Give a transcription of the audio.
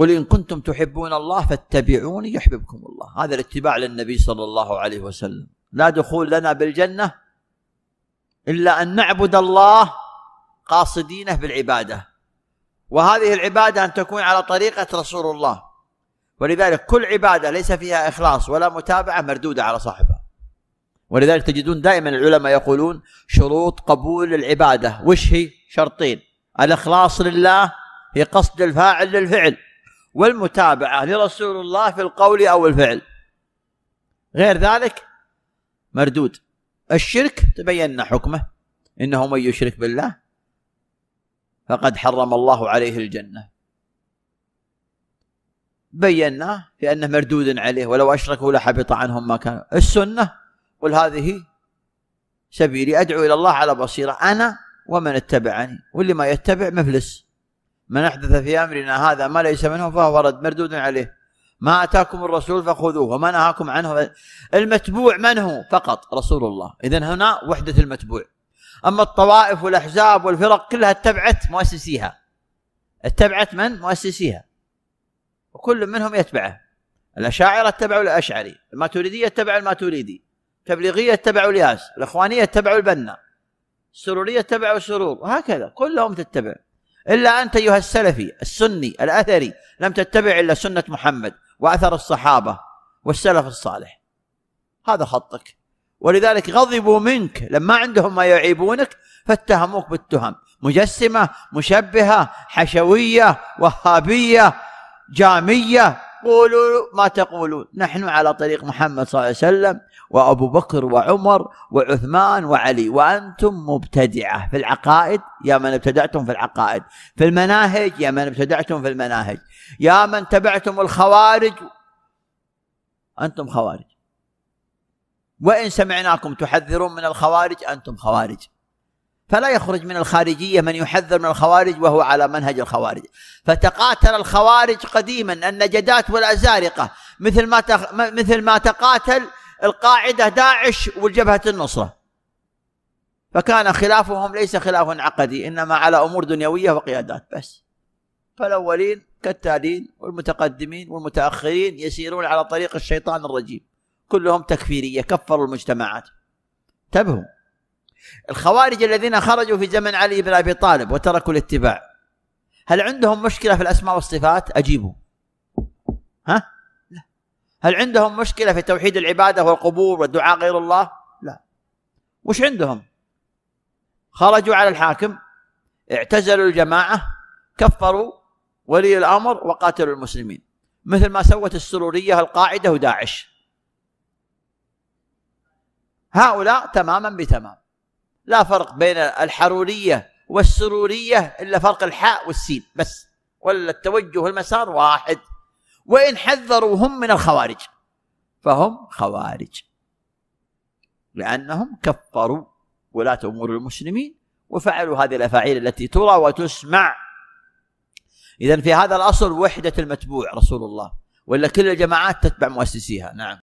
قل إن كنتم تحبون الله فاتبعوني يحببكم الله هذا الاتباع للنبي صلى الله عليه وسلم لا دخول لنا بالجنة إلا أن نعبد الله قاصدينه بالعبادة وهذه العبادة أن تكون على طريقة رسول الله ولذلك كل عبادة ليس فيها إخلاص ولا متابعة مردودة على صاحبها ولذلك تجدون دائما العلماء يقولون شروط قبول العبادة وش هي شرطين الإخلاص لله هي قصد الفاعل للفعل والمتابعة لرسول الله في القول أو الفعل غير ذلك مردود الشرك تبين حكمه إنه من يشرك بالله فقد حرم الله عليه الجنة بيناه أنه مردود عليه ولو أشركوا لحبط عنهم ما كان السنة قل هذه سبيلي أدعو إلى الله على بصيرة أنا ومن اتبعني واللي ما يتبع مفلس من أحدث في أمرنا هذا ما ليس منه فهو رد مردود عليه ما أتاكم الرسول فخذوه وما نهاكم عنه المتبوع من هو فقط رسول الله إذا هنا وحدة المتبوع أما الطوائف والأحزاب والفرق كلها اتبعت مؤسسيها اتبعت من مؤسسيها وكل منهم يتبعه الأشاعرة اتبعوا الأشعري الماتريدية اتبعوا الماتريدي التبليغية اتبعوا الياس الإخوانية اتبعوا البنا السرورية اتبعوا السرور وهكذا كلهم تتبع إلا أنت أيها السلفي السني الأثري لم تتبع إلا سنة محمد وأثر الصحابة والسلف الصالح هذا خطك ولذلك غضبوا منك لما عندهم ما يعيبونك فاتهموك بالتهم مجسمة مشبهة حشوية وهابية جامية قولوا ما تقولون نحن على طريق محمد صلى الله عليه وسلم وأبو بكر وعمر وعثمان وعلي وأنتم مبتدعة في العقائد يا من ابتدعتم في العقائد في المناهج يا من ابتدعتم في المناهج يا من تبعتم الخوارج أنتم خوارج وإن سمعناكم تحذرون من الخوارج أنتم خوارج فلا يخرج من الخارجية من يحذر من الخوارج وهو على منهج الخوارج فتقاتل الخوارج قديما النجدات والأزارقة مثل ما تخ... مثل ما تقاتل القاعدة داعش والجبهة النصرة فكان خلافهم ليس خلاف عقدي إنما على أمور دنيوية وقيادات بس فالأولين كالتالين والمتقدمين والمتأخرين يسيرون على طريق الشيطان الرجيم كلهم تكفيرية كفروا المجتمعات انتبهوا الخوارج الذين خرجوا في زمن علي بن ابي طالب وتركوا الاتباع هل عندهم مشكله في الاسماء والصفات؟ اجيبوا ها؟ لا هل عندهم مشكله في توحيد العباده والقبور والدعاء غير الله؟ لا وش عندهم؟ خرجوا على الحاكم اعتزلوا الجماعه كفروا ولي الامر وقاتلوا المسلمين مثل ما سوت السروريه القاعده وداعش هؤلاء تماما بتمام لا فرق بين الحرورية والسرورية إلا فرق الحاء والسين بس ولا التوجه والمسار واحد وإن حذروا هم من الخوارج فهم خوارج لأنهم كفروا ولاة أمور المسلمين وفعلوا هذه الأفاعيل التي ترى وتسمع إذا في هذا الأصل وحدة المتبوع رسول الله ولا كل الجماعات تتبع مؤسسيها نعم